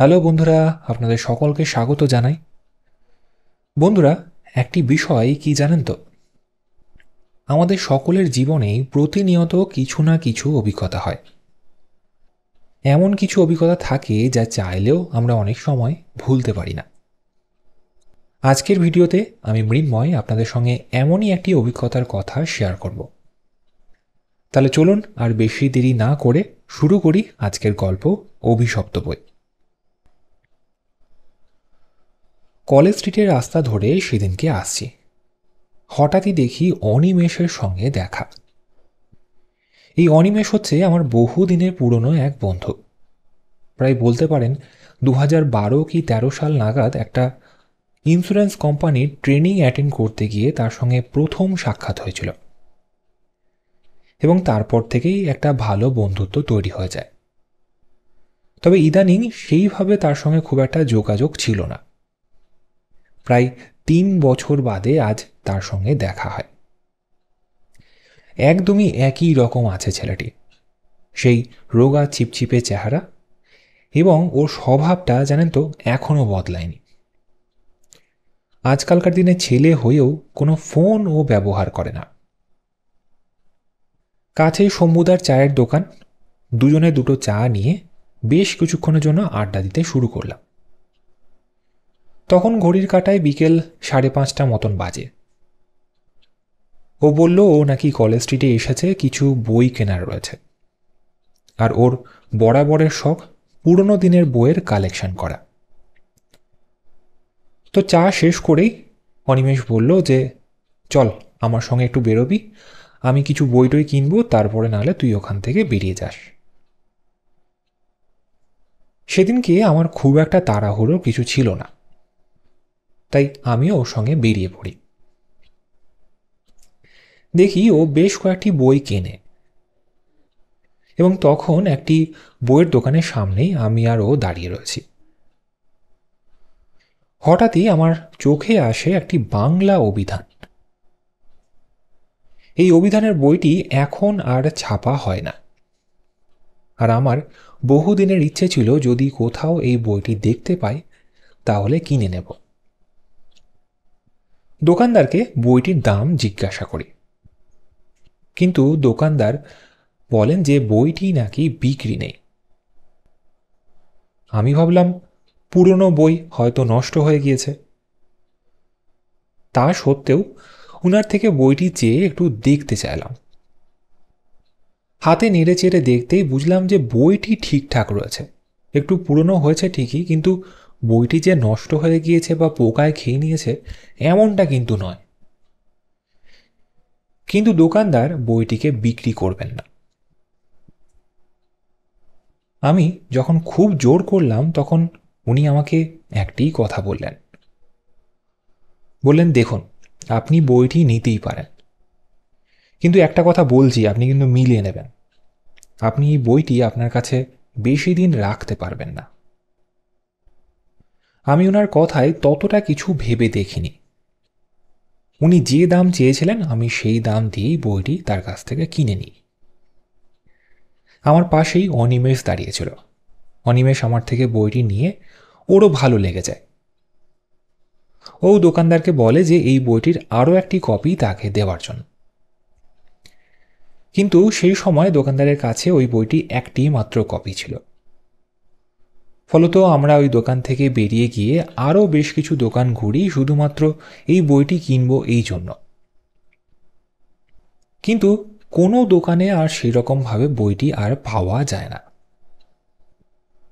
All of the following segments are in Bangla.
হ্যালো বন্ধুরা আপনাদের সকলকে স্বাগত জানাই বন্ধুরা একটি বিষয় কি জানেন তো আমাদের সকলের জীবনেই প্রতিনিয়ত কিছু না কিছু অভিজ্ঞতা হয় এমন কিছু অভিজ্ঞতা থাকে যা চাইলেও আমরা অনেক সময় ভুলতে পারি না আজকের ভিডিওতে আমি মৃন্ময় আপনাদের সঙ্গে এমনই একটি অভিজ্ঞতার কথা শেয়ার করব তাহলে চলুন আর বেশি দেরি না করে শুরু করি আজকের গল্প অভিশপ্ত বই কলেজ স্ট্রিটের রাস্তা ধরে সেদিনকে আসছি হঠাৎই দেখি অনিমেষের সঙ্গে দেখা এই অনিমেষ হচ্ছে আমার বহুদিনের পুরনো এক বন্ধু প্রায় বলতে পারেন দু বারো কি তেরো সাল নাগাদ একটা ইন্স্যুরেন্স কোম্পানির ট্রেনিং অ্যাটেন্ড করতে গিয়ে তার সঙ্গে প্রথম সাক্ষাৎ হয়েছিল এবং তারপর থেকেই একটা ভালো বন্ধুত্ব তৈরি হয়ে যায় তবে ইদানিং সেইভাবে তার সঙ্গে খুব একটা যোগাযোগ ছিল না প্রায় তিন বছর বাদে আজ তার সঙ্গে দেখা হয় একদমই একই রকম আছে ছেলেটি সেই রোগা ছিপছিপে চেহারা এবং ওর স্বভাবটা জানেন তো এখনও বদলায়নি আজকালকার দিনে ছেলে হয়েও কোনো ফোন ও ব্যবহার করে না কাছেই শম্ভুদার চায়ের দোকান দুজনে দুটো চা নিয়ে বেশ কিছুক্ষণের জন্য আড্ডা দিতে শুরু করলাম তখন ঘড়ির কাটায় বিকেল সাড়ে পাঁচটা মতন বাজে ও বলল ও নাকি কলেজ স্ট্রিটে এসেছে কিছু বই কেনার রয়েছে আর ওর বরাবরের শখ পুরনো দিনের বইয়ের কালেকশন করা তো চা শেষ করেই অনিমেষ বলল যে চল আমার সঙ্গে একটু বেরোবি আমি কিছু বই টই কিনবো তারপরে নাহলে তুই ওখান থেকে বেরিয়ে যাস সেদিনকে আমার খুব একটা তাড়াহুড়ো কিছু ছিল না তাই আমিও ওর সঙ্গে বেরিয়ে পড়ি দেখি ও বেশ কয়েকটি বই কেনে এবং তখন একটি বইয়ের দোকানের সামনেই আমি আর ও দাঁড়িয়ে রয়েছি হঠাৎই আমার চোখে আসে একটি বাংলা অভিধান এই অভিধানের বইটি এখন আর ছাপা হয় না আর আমার বহুদিনের ইচ্ছে ছিল যদি কোথাও এই বইটি দেখতে পাই তাহলে কিনে নেব দোকানদারকে বইটির দাম জিজ্ঞাসা করি কিন্তু দোকানদার বলেন যে বইটি নাকি বিক্রি নেই আমি ভাবলাম পুরনো বই হয়তো নষ্ট হয়ে গিয়েছে তা সত্ত্বেও উনার থেকে বইটি চেয়ে একটু দেখতে চাইলাম হাতে নেড়ে চেড়ে দেখতেই বুঝলাম যে বইটি ঠিকঠাক রয়েছে একটু পুরনো হয়েছে ঠিকই কিন্তু বইটি যে নষ্ট হয়ে গিয়েছে বা পোকায় খেয়ে নিয়েছে এমনটা কিন্তু নয় কিন্তু দোকানদার বইটিকে বিক্রি করবেন না আমি যখন খুব জোর করলাম তখন উনি আমাকে একটি কথা বললেন বললেন দেখুন আপনি বইটি নিতেই পারেন কিন্তু একটা কথা বলছি আপনি কিন্তু মিলিয়ে নেবেন আপনি এই বইটি আপনার কাছে বেশি দিন রাখতে পারবেন না আমি ওনার কথায় ততটা কিছু ভেবে দেখিনি উনি যে দাম চেয়েছিলেন আমি সেই দাম দিয়েই বইটি তার কাছ থেকে কিনে নিই আমার পাশেই অনিমেষ দাঁড়িয়েছিল অনিমেষ আমার থেকে বইটি নিয়ে ওরও ভালো লেগে যায় ও দোকানদারকে বলে যে এই বইটির আরও একটি কপি তাকে দেওয়ার জন্য কিন্তু সেই সময় দোকানদারের কাছে ওই বইটি একটি মাত্র কপি ছিল ফলত আমরা ওই দোকান থেকে বেরিয়ে গিয়ে আরও বেশ কিছু দোকান ঘুরি শুধুমাত্র এই বইটি কিনব এই জন্য কিন্তু কোনো দোকানে আর সেরকমভাবে বইটি আর পাওয়া যায় না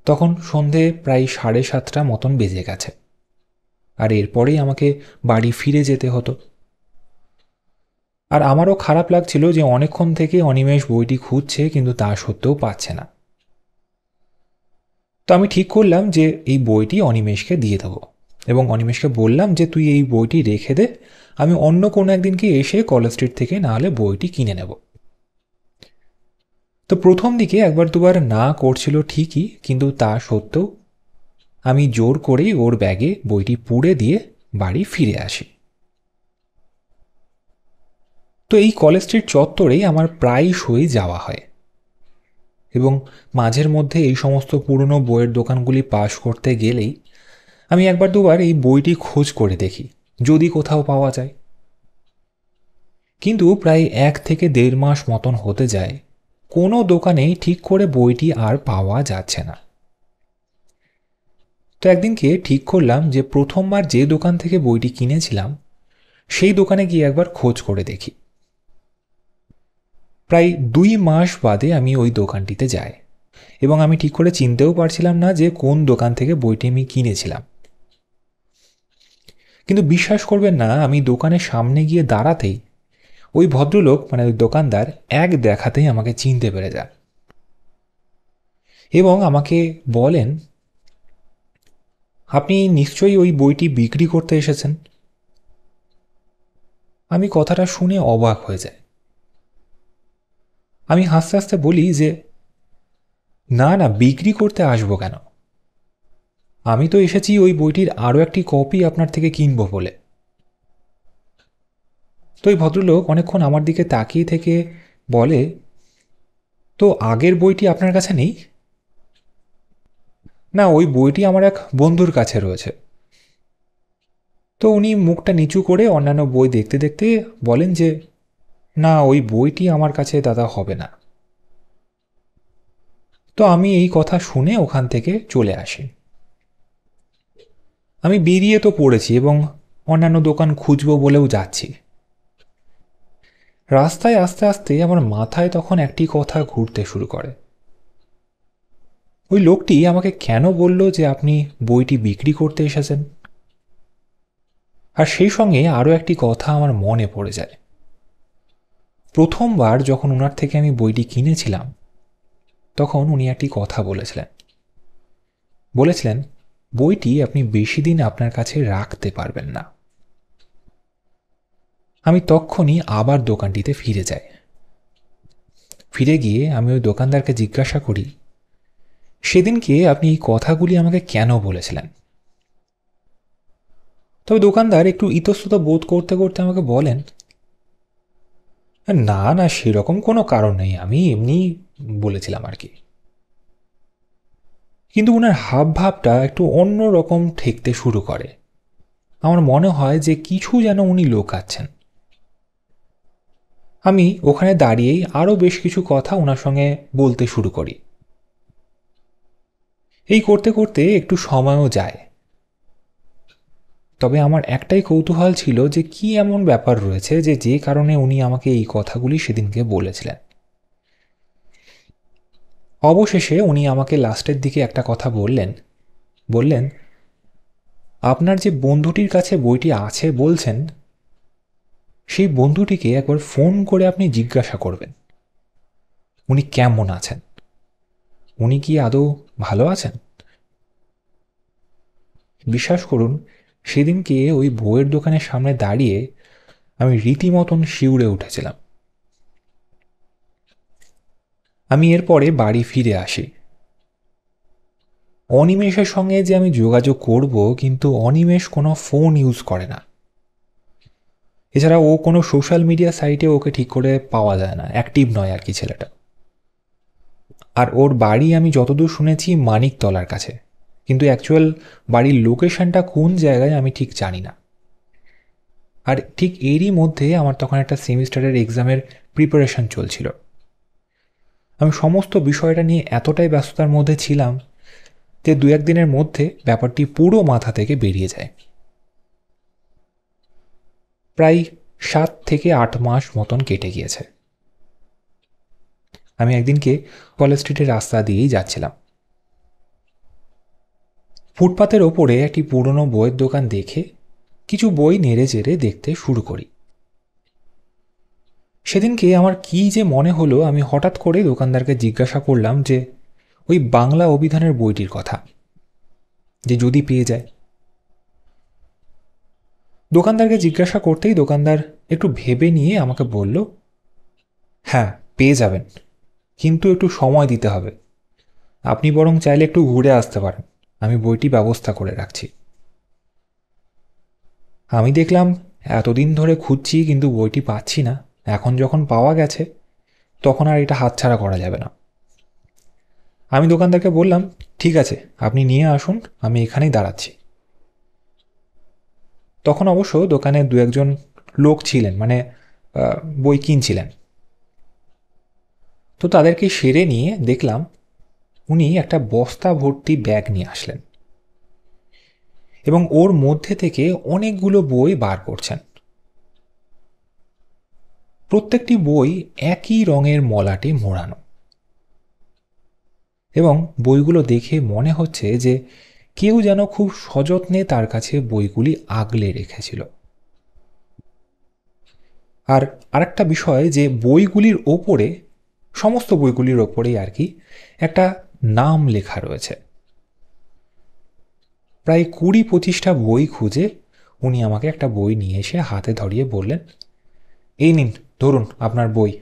তখন সন্ধে প্রায় সাড়ে সাতটা মতন বেজে গেছে আর এরপরেই আমাকে বাড়ি ফিরে যেতে হতো আর আমারও খারাপ লাগছিল যে অনেকক্ষণ থেকে অনিমেষ বইটি খুঁজছে কিন্তু তা সত্ত্বেও পাচ্ছে না তো আমি ঠিক করলাম যে এই বইটি অনিমেষকে দিয়ে দেবো এবং অনিমেষকে বললাম যে তুই এই বইটি রেখে দে আমি অন্য কোনো একদিন কি এসে কলেজ স্ট্রিট থেকে না হলে বইটি কিনে নেব তো প্রথম দিকে একবার দুবার না করছিল ঠিকই কিন্তু তা সত্ত্বেও আমি জোর করেই ওর ব্যাগে বইটি পুড়ে দিয়ে বাড়ি ফিরে আসি তো এই কলেজ স্ট্রিট চত্বরেই আমার প্রায়শই যাওয়া হয় এবং মাঝের মধ্যে এই সমস্ত পুরনো বইয়ের দোকানগুলি পাশ করতে গেলেই আমি একবার দুবার এই বইটি খোঁজ করে দেখি যদি কোথাও পাওয়া যায় কিন্তু প্রায় এক থেকে দেড় মাস মতন হতে যায় কোনো দোকানেই ঠিক করে বইটি আর পাওয়া যাচ্ছে না তো একদিনকে ঠিক করলাম যে প্রথমবার যে দোকান থেকে বইটি কিনেছিলাম সেই দোকানে গিয়ে একবার খোঁজ করে দেখি প্রায় দুই মাস বাদে আমি ওই দোকানটিতে যাই এবং আমি ঠিক করে চিনতেও পারছিলাম না যে কোন দোকান থেকে বইটি আমি কিনেছিলাম কিন্তু বিশ্বাস করবেন না আমি দোকানের সামনে গিয়ে দাঁড়াতেই ওই ভদ্রলোক মানে ওই দোকানদার এক দেখাতেই আমাকে চিনতে পেরে যান এবং আমাকে বলেন আপনি নিশ্চয়ই ওই বইটি বিক্রি করতে এসেছেন আমি কথাটা শুনে অবাক হয়ে যাই আমি হাসতে হাসতে বলি যে না না বিক্রি করতে আসবো কেন আমি তো এসেছি ওই বইটির আরও একটি কপি আপনার থেকে কিনব বলে তো এই ভদ্রলোক অনেকক্ষণ আমার দিকে তাকিয়ে থেকে বলে তো আগের বইটি আপনার কাছে নেই না ওই বইটি আমার এক বন্ধুর কাছে রয়েছে তো উনি মুখটা নিচু করে অন্যান্য বই দেখতে দেখতে বলেন যে না ওই বইটি আমার কাছে দাদা হবে না তো আমি এই কথা শুনে ওখান থেকে চলে আসি আমি বেরিয়ে তো পড়েছি এবং অন্যান্য দোকান খুঁজবো বলেও যাচ্ছি রাস্তায় আস্তে আস্তে আমার মাথায় তখন একটি কথা ঘুরতে শুরু করে ওই লোকটি আমাকে কেন বলল যে আপনি বইটি বিক্রি করতে এসেছেন আর সেই সঙ্গে আরও একটি কথা আমার মনে পড়ে যায় প্রথমবার যখন ওনার থেকে আমি বইটি কিনেছিলাম তখন উনি একটি কথা বলেছিলেন বলেছিলেন বইটি আপনি বেশি দিন আপনার কাছে রাখতে পারবেন না আমি তখনই আবার দোকানটিতে ফিরে যাই ফিরে গিয়ে আমি ওই দোকানদারকে জিজ্ঞাসা করি সেদিনকে আপনি এই কথাগুলি আমাকে কেন বলেছিলেন তবে দোকানদার একটু ইতস্তত বোধ করতে করতে আমাকে বলেন না না সেরকম কোনো কারণ নেই আমি এমনি বলেছিলাম আর কি কিন্তু ওনার হাব ভাবটা একটু অন্য রকম ঠেকতে শুরু করে আমার মনে হয় যে কিছু যেন উনি লোক আছেন আমি ওখানে দাঁড়িয়েই আরও বেশ কিছু কথা ওনার সঙ্গে বলতে শুরু করি এই করতে করতে একটু সময়ও যায় তবে আমার একটাই কৌতূহল ছিল যে কি এমন ব্যাপার রয়েছে যে যে কারণে উনি আমাকে এই কথাগুলি সেদিনকে বলেছিলেন অবশেষে উনি আমাকে লাস্টের দিকে একটা কথা বললেন বললেন আপনার যে বন্ধুটির কাছে বইটি আছে বলছেন সেই বন্ধুটিকে একবার ফোন করে আপনি জিজ্ঞাসা করবেন উনি কেমন আছেন উনি কি আদৌ ভালো আছেন বিশ্বাস করুন সেদিনকে ওই বইয়ের দোকানের সামনে দাঁড়িয়ে আমি রীতিমতন শিউরে উঠেছিলাম আমি এরপরে বাড়ি ফিরে আসি অনিমেষের সঙ্গে যে আমি যোগাযোগ করব কিন্তু অনিমেষ কোনো ফোন ইউজ করে না এছাড়া ও কোনো সোশ্যাল মিডিয়া সাইটে ওকে ঠিক করে পাওয়া যায় না অ্যাক্টিভ নয় আর কি ছেলেটা আর ওর বাড়ি আমি যতদূর শুনেছি মানিকতলার কাছে কিন্তু অ্যাকচুয়াল বাড়ির লোকেশনটা কোন জায়গায় আমি ঠিক জানি না আর ঠিক এরই মধ্যে আমার তখন একটা সেমিস্টারের এক্সামের প্রিপারেশন চলছিল আমি সমস্ত বিষয়টা নিয়ে এতটাই ব্যস্ততার মধ্যে ছিলাম যে দু একদিনের মধ্যে ব্যাপারটি পুরো মাথা থেকে বেরিয়ে যায় প্রায় সাত থেকে আট মাস মতন কেটে গিয়েছে আমি একদিনকে কলেজ স্ট্রিটের রাস্তা দিয়েই যাচ্ছিলাম ফুটপাতের ওপরে একটি পুরনো বইয়ের দোকান দেখে কিছু বই নেড়ে চেড়ে দেখতে শুরু করি সেদিনকে আমার কি যে মনে হলো আমি হঠাৎ করে দোকানদারকে জিজ্ঞাসা করলাম যে ওই বাংলা অভিধানের বইটির কথা যে যদি পেয়ে যায় দোকানদারকে জিজ্ঞাসা করতেই দোকানদার একটু ভেবে নিয়ে আমাকে বলল হ্যাঁ পেয়ে যাবেন কিন্তু একটু সময় দিতে হবে আপনি বরং চাইলে একটু ঘুরে আসতে পারেন আমি বইটি ব্যবস্থা করে রাখছি আমি দেখলাম এতদিন ধরে খুঁজছি কিন্তু বইটি পাচ্ছি না এখন যখন পাওয়া গেছে তখন আর এটা হাতছাড়া করা যাবে না আমি দোকানদারকে বললাম ঠিক আছে আপনি নিয়ে আসুন আমি এখানেই দাঁড়াচ্ছি তখন অবশ্য দোকানে দু একজন লোক ছিলেন মানে বই কিনছিলেন তো তাদেরকে সেরে নিয়ে দেখলাম উনি একটা বস্তা ভর্তি ব্যাগ নিয়ে আসলেন এবং ওর মধ্যে থেকে অনেকগুলো বই বার করছেন প্রত্যেকটি বই একই রঙের মলাটে মোড়ানো এবং বইগুলো দেখে মনে হচ্ছে যে কেউ যেন খুব সযত্নে তার কাছে বইগুলি আগলে রেখেছিল আর আরেকটা বিষয় যে বইগুলির ওপরে সমস্ত বইগুলির ওপরেই আর কি একটা নাম লেখা রয়েছে প্রায় কুড়ি পঁচিশটা বই খুঁজে উনি আমাকে একটা বই নিয়ে এসে হাতে ধরিয়ে বললেন এই নিন ধরুন আপনার বই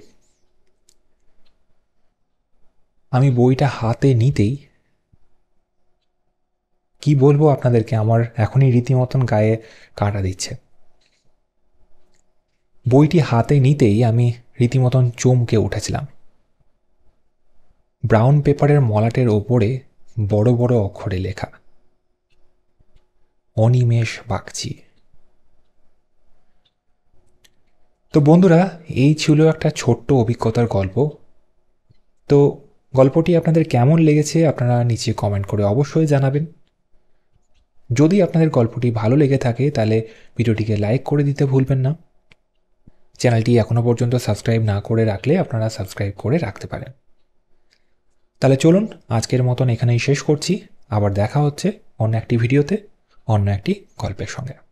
আমি বইটা হাতে নিতেই কি বলবো আপনাদেরকে আমার এখনই রীতিমতন গায়ে কাটা দিচ্ছে বইটি হাতে নিতেই আমি রীতিমতন চমকে উঠেছিলাম ব্রাউন পেপারের মলাটের ওপরে বড় বড় অক্ষরে লেখা অনিমেষ বাগচি তো বন্ধুরা এই ছিল একটা ছোট্ট অভিজ্ঞতার গল্প তো গল্পটি আপনাদের কেমন লেগেছে আপনারা নিচে কমেন্ট করে অবশ্যই জানাবেন যদি আপনাদের গল্পটি ভালো লেগে থাকে তাহলে ভিডিওটিকে লাইক করে দিতে ভুলবেন না চ্যানেলটি এখনও পর্যন্ত সাবস্ক্রাইব না করে রাখলে আপনারা সাবস্ক্রাইব করে রাখতে পারেন তাহলে চলুন আজকের মতন এখানেই শেষ করছি আবার দেখা হচ্ছে অন্য একটি ভিডিওতে অন্য একটি গল্পের সঙ্গে